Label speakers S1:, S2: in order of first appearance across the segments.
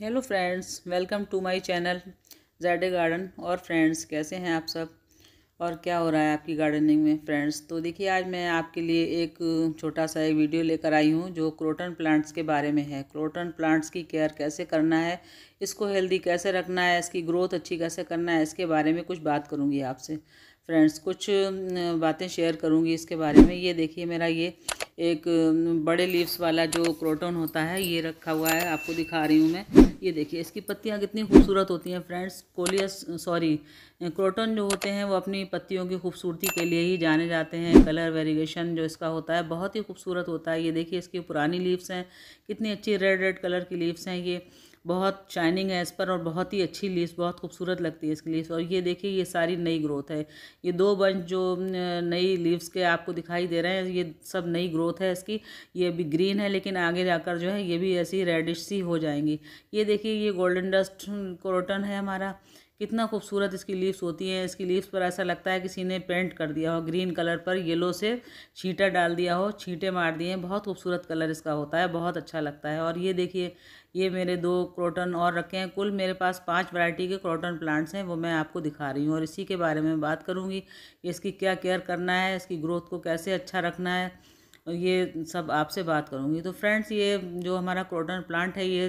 S1: hello friends welcome to my channel jade garden और friends कैसे हैं आप सब और क्या हो रहा है आपकी गार्डनिंग में फ्रेंड्स तो देखिए आज मैं आपके लिए एक छोटा सा वीडियो लेकर आई हूँ जो क्रोटन प्लांट्स के बारे में है क्रोटन प्लांट्स की केयर कैसे करना है इसको हेल्दी कैसे रखना है इसकी ग्रोथ अच्छी कैसे करना है इसके बारे में कुछ बात करूँगी आपसे फ्रेंड्स कुछ बातें शेयर करूँगी इसके बारे में ये देखिए मेरा ये एक बड़े लीव्स वाला जो क्रोटन होता है ये रखा हुआ है आपको दिखा रही हूँ मैं ये देखिए इसकी पत्तियाँ कितनी खूबसूरत होती हैं फ्रेंड्स कोलियस सॉरी क्रोटन जो होते हैं वो अपनी पत्तियों की खूबसूरती के लिए ही जाने जाते हैं कलर वेरिएशन जो इसका होता है बहुत ही खूबसूरत होता है ये देखिए इसकी पुरानी लीव्स हैं कितनी अच्छी रेड रेड कलर की लीव्स हैं ये बहुत शाइनिंग है इस पर और बहुत ही अच्छी लीस बहुत खूबसूरत लगती है इसकी लीस और ये देखिए ये सारी नई ग्रोथ है ये दो बंच जो नई लीव्स के आपको दिखाई दे रहे हैं ये सब नई ग्रोथ है इसकी ये अभी ग्रीन है लेकिन आगे जाकर जो है ये भी ऐसी रेडिश सी हो जाएंगी ये देखिए ये गोल्डन डस्ट क्रोटन है हमारा कितना खूबसूरत इसकी लीव्स होती हैं इसकी लीव्स पर ऐसा लगता है किसी ने पेंट कर दिया हो ग्रीन कलर पर येलो से छीटा डाल दिया हो छीटे मार दिए हैं बहुत खूबसूरत कलर इसका होता है बहुत अच्छा लगता है और ये देखिए ये मेरे दो क्रोटन और रखे हैं कुल मेरे पास पांच वैरायटी के क्रोटन प्लांट्स हैं वो मैं आपको दिखा रही हूँ और इसी के बारे में बात करूँगी इसकी क्या केयर करना है इसकी ग्रोथ को कैसे अच्छा रखना है ये सब आपसे बात करूँगी तो फ्रेंड्स ये जो हमारा क्रोटन प्लांट है ये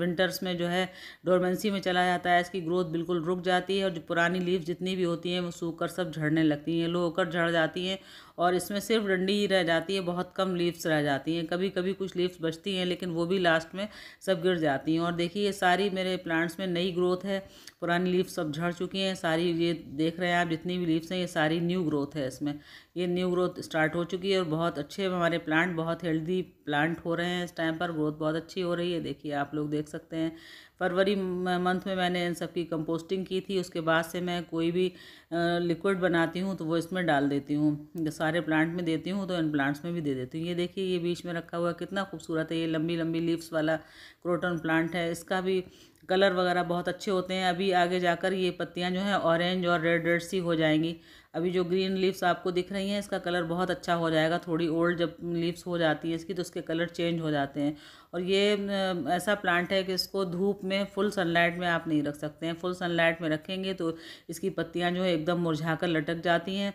S1: विंटर्स में जो है डोरमेंसी में चला जाता है इसकी ग्रोथ बिल्कुल रुक जाती है और जो पुरानी लीव जितनी भी होती हैं वो सूख कर सब झड़ने लगती हैं लो होकर झड़ जाती हैं और इसमें सिर्फ डंडी ही रह जाती है बहुत कम लीव्स रह जाती हैं कभी कभी कुछ लीव्स बचती हैं लेकिन वो भी लास्ट में सब गिर जाती हैं और देखिए ये सारी मेरे प्लांट्स में नई ग्रोथ है पुरानी लीव्स सब झड़ चुकी हैं सारी ये देख रहे हैं आप जितनी भी लीव्स हैं ये सारी न्यू ग्रोथ है इसमें ये न्यू ग्रोथ स्टार्ट हो चुकी है और बहुत अच्छे हमारे प्लांट बहुत हेल्दी प्लांट हो रहे हैं इस टाइम पर ग्रोथ बहुत अच्छी हो रही है देखिए आप लोग देख सकते हैं फरवरी मंथ में मैंने इन सब की कंपोस्टिंग की थी उसके बाद से मैं कोई भी लिक्विड बनाती हूँ तो वो इसमें डाल देती हूँ सारे प्लांट में देती हूँ तो इन प्लांट्स में भी दे देती हूँ ये देखिए ये बीच में रखा हुआ कितना खूबसूरत है ये लंबी लंबी लीव्स वाला क्रोटन प्लांट है इसका भी कलर वगैरह बहुत अच्छे होते हैं अभी आगे जाकर ये पत्तियाँ जो हैं ऑरेंज और रेड रेड सी हो जाएंगी अभी जो ग्रीन लीव्स आपको दिख रही हैं इसका कलर बहुत अच्छा हो जाएगा थोड़ी ओल्ड जब लीव्स हो जाती हैं इसकी तो उसके कलर चेंज हो जाते हैं और ये ऐसा प्लांट है कि इसको धूप में फुल सनलाइट में आप नहीं रख सकते हैं फुल सनलाइट में रखेंगे तो इसकी पत्तियाँ जो है एकदम मुरझा कर लटक जाती हैं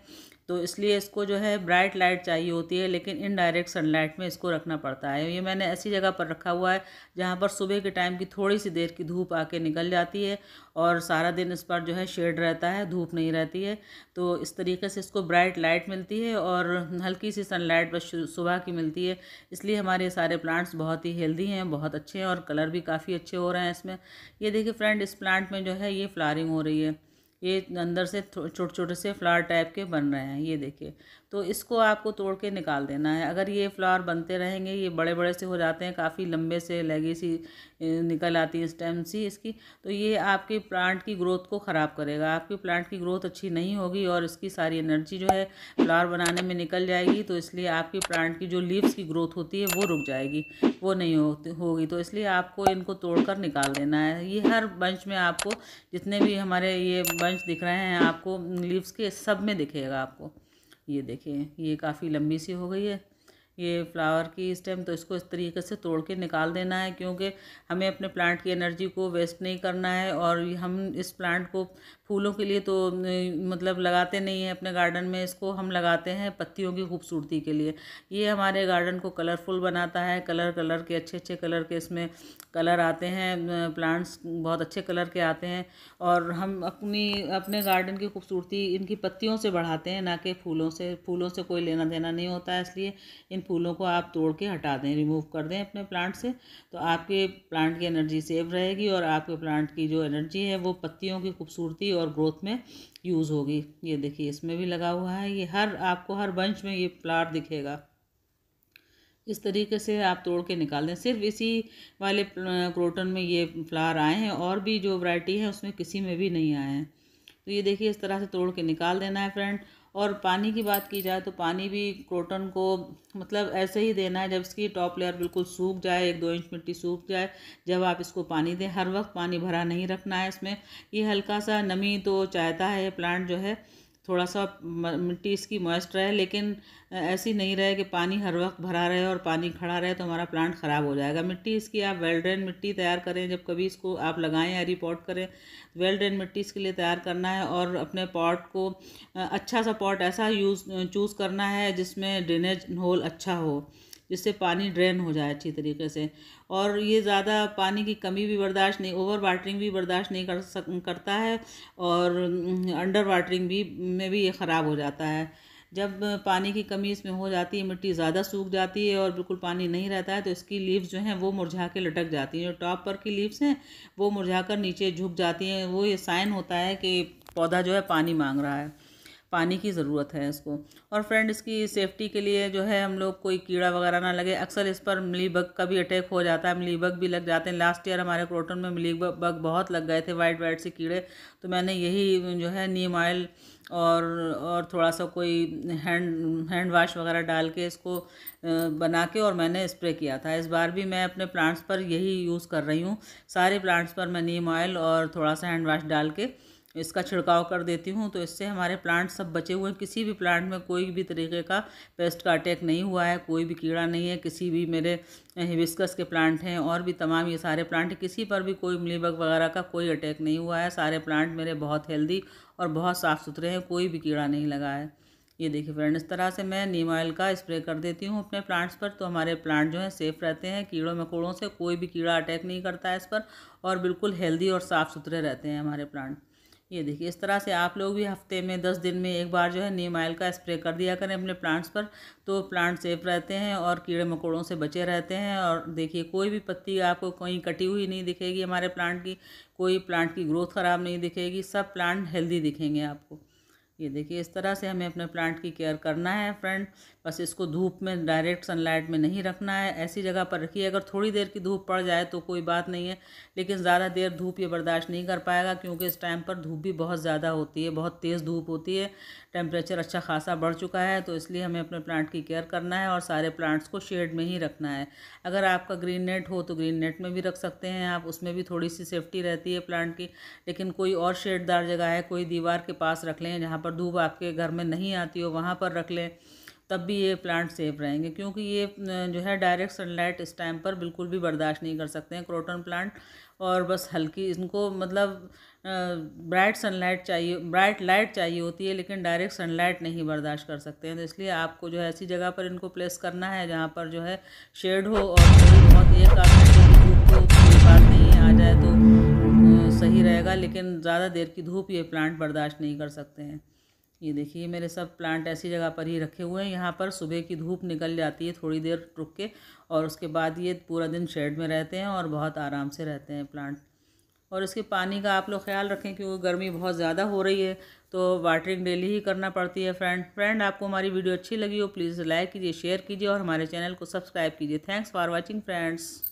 S1: तो इसलिए इसको जो है ब्राइट लाइट चाहिए होती है लेकिन इनडायरेक्ट सनलाइट में इसको रखना पड़ता है ये मैंने ऐसी जगह पर रखा हुआ है जहाँ पर सुबह के टाइम की थोड़ी सी देर की धूप आके निकल जाती है और सारा दिन इस पर जो है शेड रहता है धूप नहीं रहती है तो इस तरीके से इसको ब्राइट लाइट मिलती है और हल्की सी सनलाइट बस सुबह की मिलती है इसलिए हमारे सारे प्लांट्स बहुत ही हेल्दी हैं बहुत अच्छे हैं और कलर भी काफ़ी अच्छे हो रहे हैं इसमें ये देखिए फ्रेंड इस प्लांट में जो है ये फ्लारिंग हो रही है ये अंदर से छोटे छोटे से फ्लावर टाइप के बन रहे हैं ये देखिए तो इसको आपको तोड़ के निकाल देना है अगर ये फ्लावर बनते रहेंगे ये बड़े बड़े से हो जाते हैं काफ़ी लंबे से लगी सी निकल आती है स्टेम सी इसकी तो ये आपके प्लांट की ग्रोथ को ख़राब करेगा आपकी प्लांट की ग्रोथ अच्छी नहीं होगी और इसकी सारी एनर्जी जो है फ्लावर बनाने में निकल जाएगी तो इसलिए आपकी प्लांट की जो लीव्स की ग्रोथ होती है वो रुक जाएगी वो नहीं होती होगी तो इसलिए आपको इनको तोड़ निकाल देना है ये हर बंश में आपको जितने भी हमारे ये बंश दिख रहे हैं आपको लीव्स के सब में दिखेगा आपको ये देखिए ये काफ़ी लंबी सी हो गई है ये फ्लावर की स्टेम तो इसको इस तरीके से तोड़ के निकाल देना है क्योंकि हमें अपने प्लांट की एनर्जी को वेस्ट नहीं करना है और हम इस प्लांट को फूलों के लिए तो मतलब लगाते नहीं हैं अपने गार्डन में इसको हम लगाते हैं पत्तियों की खूबसूरती के लिए ये हमारे गार्डन को कलरफुल बनाता है कलर कलर के अच्छे अच्छे कलर के इसमें कलर आते हैं प्लांट्स बहुत अच्छे कलर के आते हैं और हम अपनी अपने गार्डन की खूबसूरती इनकी पत्तियों से बढ़ाते हैं ना कि फूलों से फूलों से कोई लेना देना नहीं होता है इसलिए इन फूलों को आप तोड़ के हटा दें रिमूव कर दें अपने प्लांट से तो आपके प्लांट की एनर्जी सेव रहेगी और आपके प्लांट की जो एनर्जी है वो पत्तियों की खूबसूरती और ग्रोथ में यूज़ होगी ये देखिए इसमें भी लगा हुआ है ये हर आपको हर बंच में ये प्लाट दिखेगा इस तरीके से आप तोड़ के निकाल दें सिर्फ इसी वाले क्रोटन में ये फ्लावर आए हैं और भी जो वैरायटी है उसमें किसी में भी नहीं आए हैं तो ये देखिए इस तरह से तोड़ के निकाल देना है फ्रेंड और पानी की बात की जाए तो पानी भी क्रोटन को मतलब ऐसे ही देना है जब इसकी टॉप लेयर बिल्कुल सूख जाए एक दो इंच मिट्टी सूख जाए जब आप इसको पानी दें हर वक्त पानी भरा नहीं रखना है इसमें ये हल्का सा नमी तो चाहता है ये प्लांट जो है थोड़ा सा मिट्टी इसकी मॉइस्ट रहे लेकिन ऐसी नहीं रहे कि पानी हर वक्त भरा रहे और पानी खड़ा रहे तो हमारा प्लांट ख़राब हो जाएगा मिट्टी इसकी आप वेल ड्रेन मिट्टी तैयार करें जब कभी इसको आप लगाएं या रिपोर्ट करें वेल ड्रेन मिट्टी इसके लिए तैयार करना है और अपने पॉट को अच्छा सा पॉट ऐसा यूज़ चूज़ करना है जिसमें ड्रेनेज होल अच्छा हो जिससे पानी ड्रेन हो जाए अच्छी तरीके से और ये ज़्यादा पानी की कमी भी बर्दाश्त नहीं ओवर वाटरिंग भी बर्दाश्त नहीं कर सक करता है और अंडर वाटरिंग भी में भी ये ख़राब हो जाता है जब पानी की कमी इसमें हो जाती है मिट्टी ज़्यादा सूख जाती है और बिल्कुल पानी नहीं रहता है तो इसकी लीव्स जो हैं वो मुरझा के लटक जाती हैं जो टॉप पर की लीव्स हैं वो मुरझा कर नीचे झुक जाती हैं वो ये साइन होता है कि पौधा जो है पानी मांग रहा है पानी की ज़रूरत है इसको और फ्रेंड इसकी सेफ्टी के लिए जो है हम लोग कोई कीड़ा वगैरह ना लगे अक्सर इस पर मिलीबग का भी अटैक हो जाता है मिलीबग भी लग जाते हैं लास्ट ईयर हमारे क्रोटन में मिलीबग बहुत लग गए थे वाइट वाइट से कीड़े तो मैंने यही जो है नीम ऑयल और और थोड़ा सा कोई हैंड हैंड वाश वगैरह डाल के इसको बना के और मैंने स्प्रे किया था इस बार भी मैं अपने प्लांट्स पर यही यूज़ कर रही हूँ सारे प्लांट्स पर मैं नीम ऑयल और थोड़ा सा हैंड वाश डाल के इसका छिड़काव कर देती हूँ तो इससे हमारे प्लांट सब बचे हुए हैं किसी भी प्लांट में कोई भी तरीके का पेस्ट का अटैक नहीं हुआ है कोई भी कीड़ा नहीं है किसी भी मेरे हिबिस्कस के प्लांट हैं और भी तमाम ये सारे प्लांट किसी पर भी कोई मिलीबग वगैरह का कोई अटैक नहीं हुआ है सारे प्लांट मेरे बहुत हेल्दी और बहुत साफ़ सुथरे हैं कोई भी कीड़ा नहीं लगा है ये देखिए फ्रेंड इस तरह से मैं नीम ऑयल का स्प्रे कर देती हूँ अपने प्लांट्स पर तो हमारे प्लांट जो हैं सेफ़ रहते हैं कीड़ों मकोड़ों से कोई भी कीड़ा अटैक नहीं करता है इस पर और बिल्कुल हेल्दी और साफ़ सुथरे रहते हैं हमारे प्लांट ये देखिए इस तरह से आप लोग भी हफ्ते में दस दिन में एक बार जो है नीम ऑयल का स्प्रे कर दिया करें अपने प्लांट्स पर तो प्लांट सेफ रहते हैं और कीड़े मकोड़ों से बचे रहते हैं और देखिए कोई भी पत्ती आपको कहीं कटी हुई नहीं दिखेगी हमारे प्लांट की कोई प्लांट की ग्रोथ ख़राब नहीं दिखेगी सब प्लांट हेल्दी दिखेंगे आपको ये देखिए इस तरह से हमें अपने प्लांट की केयर करना है फ्रेंड बस इसको धूप में डायरेक्ट सनलाइट में नहीं रखना है ऐसी जगह पर रखिए अगर थोड़ी देर की धूप पड़ जाए तो कोई बात नहीं है लेकिन ज़्यादा देर धूप ये बर्दाश्त नहीं कर पाएगा क्योंकि इस टाइम पर धूप भी बहुत ज़्यादा होती है बहुत तेज़ धूप होती है टेम्परेचर अच्छा खासा बढ़ चुका है तो इसलिए हमें अपने प्लांट की केयर करना है और सारे प्लांट्स को शेड में ही रखना है अगर आपका ग्रीन नेट हो तो ग्रीन नेट में भी रख सकते हैं आप उसमें भी थोड़ी सी सेफ्टी रहती है प्लांट की लेकिन कोई और शेडदार जगह है कोई दीवार के पास रख लें जहाँ पर धूप आपके घर में नहीं आती हो वहाँ पर रख लें तब भी ये प्लांट सेफ रहेंगे क्योंकि ये जो है डायरेक्ट सनलाइट इस टाइम पर बिल्कुल भी बर्दाश्त नहीं कर सकते हैं क्रोटन प्लांट और बस हल्की इनको मतलब ब्राइट सनलाइट चाहिए ब्राइट लाइट चाहिए होती है लेकिन डायरेक्ट सनलाइट नहीं बर्दाश्त कर सकते हैं तो इसलिए आपको जो है ऐसी जगह पर इनको प्लेस करना है जहाँ पर जो है शेड हो और बहुत ये काफ़ी नहीं आ जाए तो सही रहेगा लेकिन ज़्यादा देर की धूप ये प्लांट बर्दाश्त नहीं कर सकते हैं ये देखिए मेरे सब प्लांट ऐसी जगह पर ही रखे हुए हैं यहाँ पर सुबह की धूप निकल जाती है थोड़ी देर रुक के और उसके बाद ये पूरा दिन शेड में रहते हैं और बहुत आराम से रहते हैं प्लांट और इसके पानी का आप लोग ख्याल रखें क्योंकि गर्मी बहुत ज़्यादा हो रही है तो वाटरिंग डेली ही करना पड़ती है फ्रेंड फ्रेंड आपको हमारी वीडियो अच्छी लगी हो प्लीज़ लाइक कीजिए शेयर कीजिए और हमारे चैनल को सब्सक्राइब कीजिए थैंक्स फॉर वॉचिंग फ्रेंड्स